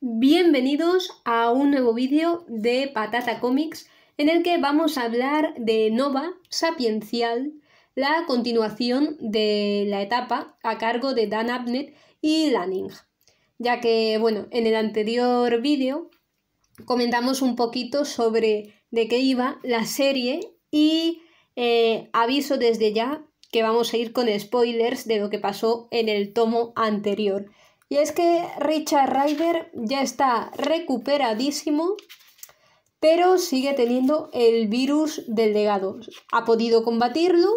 Bienvenidos a un nuevo vídeo de Patata Comics en el que vamos a hablar de Nova Sapiencial, la continuación de la etapa a cargo de Dan Abnett y Lanning. Ya que, bueno, en el anterior vídeo comentamos un poquito sobre de qué iba la serie y eh, aviso desde ya que vamos a ir con spoilers de lo que pasó en el tomo anterior. Y es que Richard Ryder ya está recuperadísimo, pero sigue teniendo el virus del legado. Ha podido combatirlo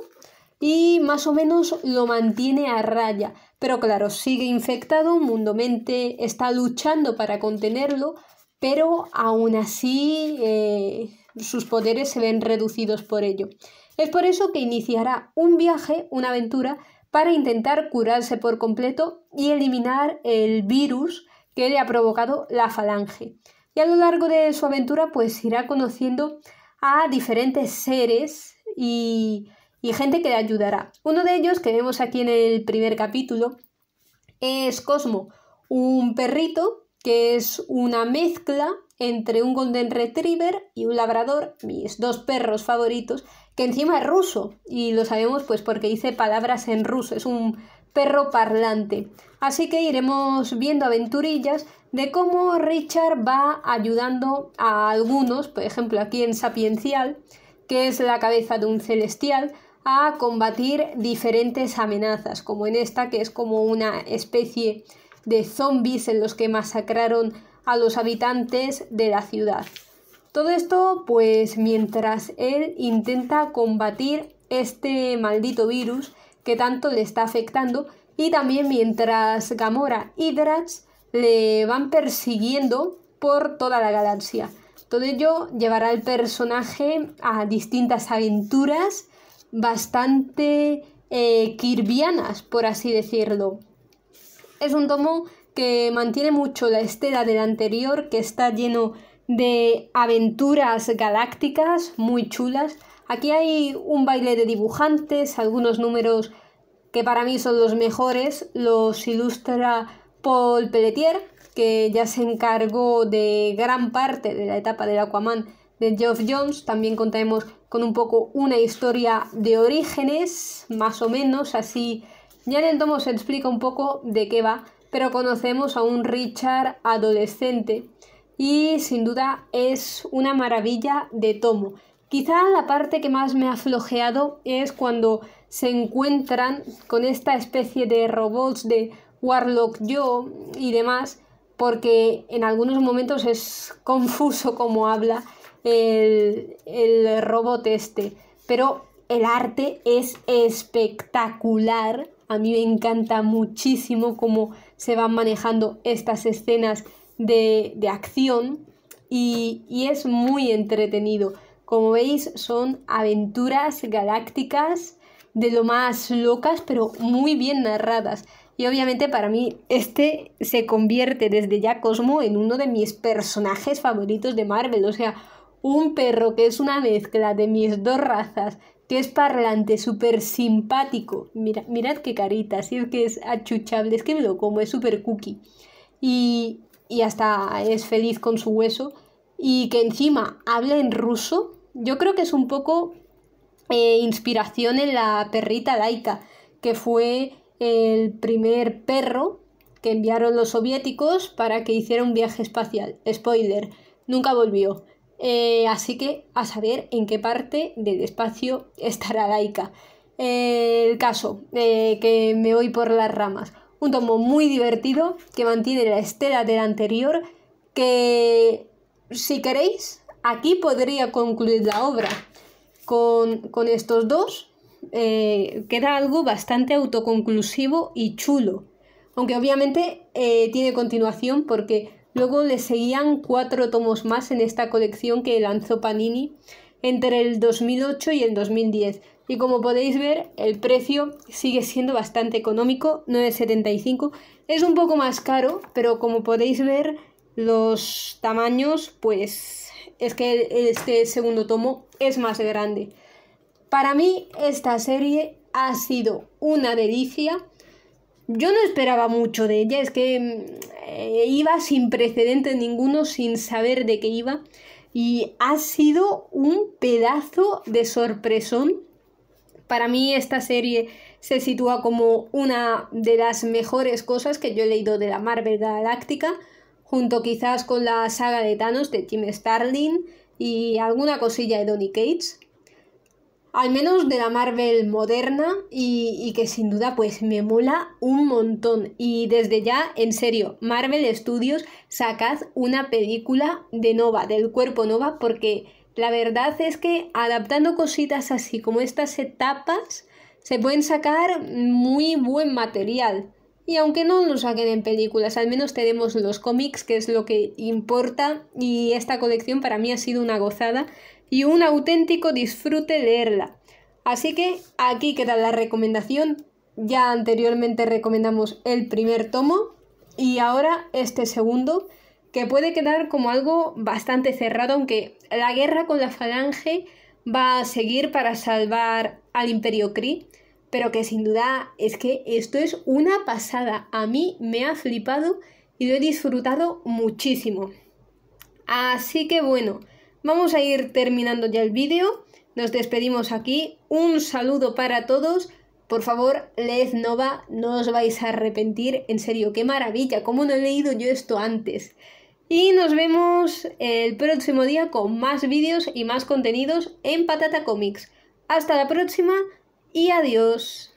y más o menos lo mantiene a raya. Pero claro, sigue infectado, Mundomente está luchando para contenerlo, pero aún así eh, sus poderes se ven reducidos por ello. Es por eso que iniciará un viaje, una aventura, para intentar curarse por completo y eliminar el virus que le ha provocado la falange. Y a lo largo de su aventura pues irá conociendo a diferentes seres y, gente que le ayudará. Uno de ellos que vemos aquí en el primer capítulo es Cosmo, un perrito que es una mezcla entre un Golden Retriever y un Labrador, mis dos perros favoritos, que encima es ruso, y lo sabemos pues porque dice palabras en ruso, es un perro parlante. Así que iremos viendo aventurillas de cómo Richard va ayudando a algunos, por ejemplo aquí en Sapiencial, que es la cabeza de un celestial, a combatir diferentes amenazas, como en esta que es como una especie de zombies en los que masacraron a los habitantes de la ciudad. Todo esto pues mientras él intenta combatir este maldito virus que tanto le está afectando y también mientras Gamora y Drax le van persiguiendo por toda la galaxia. Todo ello llevará al personaje a distintas aventuras bastante eh, por así decirlo. Es un tomo que mantiene mucho la estela del anterior, que está lleno de aventuras galácticas muy chulas. Aquí hay un baile de dibujantes, algunos números que para mí son los mejores, los ilustra Paul Pelletier, que ya se encargó de gran parte de la etapa del Aquaman de Geoff Jones. También contaremos con un poco una historia de orígenes, más o menos, así ya en el tomo se explica un poco de qué va, pero conocemos a un Richard adolescente y sin duda es una maravilla de tomo. Quizá la parte que más me ha flojeado es cuando se encuentran con esta especie de robots de Warlock Joe y demás, porque en algunos momentos es confuso cómo habla el, el robot este. Pero el arte es espectacular a mí me encanta muchísimo cómo se van manejando estas escenas de, acción y, y es muy entretenido. Como veis, son aventuras galácticas de lo más locas, pero muy bien narradas. Y obviamente para mí este se convierte desde ya Cosmo en uno de mis personajes favoritos de Marvel. O sea, un perro que es una mezcla de mis dos razas que es parlante, súper simpático. Mira, mirad qué carita, si es que es achuchable, es que lo como, es súper cookie. Y, hasta es feliz con su hueso. Y que encima habla en ruso, yo creo que es un poco eh, inspiración en la perrita laica, que fue el primer perro que enviaron los soviéticos para que hiciera un viaje espacial. Spoiler, nunca volvió. Eh, así que a saber en qué parte del espacio estará Laika. Eh, el caso, eh, que me voy por las ramas. Un tomo muy divertido que mantiene la estela del anterior, que si queréis, aquí podría concluir la obra. Con, con estos dos queda algo bastante autoconclusivo y chulo. Aunque obviamente tiene continuación porque Luego le seguían cuatro tomos más en esta colección que lanzó Panini entre el 2008 y el 2010. Y como podéis ver, el precio sigue siendo bastante económico, 9,75. Es un poco más caro, pero como podéis ver, los tamaños, pues es que este segundo tomo es más grande. Para mí, esta serie ha sido una delicia yo no esperaba mucho de ella, es que mm, eh, iba sin precedentes ninguno, sin saber de qué iba, y ha sido un pedazo de sorpresón. Para mí esta serie se sitúa como una de las mejores cosas que yo he leído de la Marvel Galáctica, junto quizás con la saga de Thanos de Tim Starlin y alguna cosilla de Donny Cates al menos de la Marvel moderna y, que sin duda pues me mola un montón. Y desde ya, en serio, Marvel Studios, sacad una película de Nova, del cuerpo Nova, porque la verdad es que adaptando cositas así como estas etapas, se pueden sacar muy buen material. Y aunque no lo saquen en películas, al menos tenemos los cómics, que es lo que importa, y esta colección para mí ha sido una gozada y un auténtico disfrute leerla. Así que aquí queda la recomendación. Ya anteriormente recomendamos el primer tomo y ahora este segundo, que puede quedar como algo bastante cerrado, aunque la guerra con la falange va a seguir para salvar al imperio Kree, pero que sin duda es que esto es una pasada. A mí me ha flipado y lo he disfrutado muchísimo. Así que bueno, Vamos a ir terminando ya el vídeo. Nos despedimos aquí. Un saludo para todos. Por favor, leed Nova, no os vais a arrepentir. En serio, qué maravilla. Como no he leído yo esto antes? Y nos vemos el próximo día con más vídeos y más contenidos en Patata Comics. Hasta la próxima y adiós.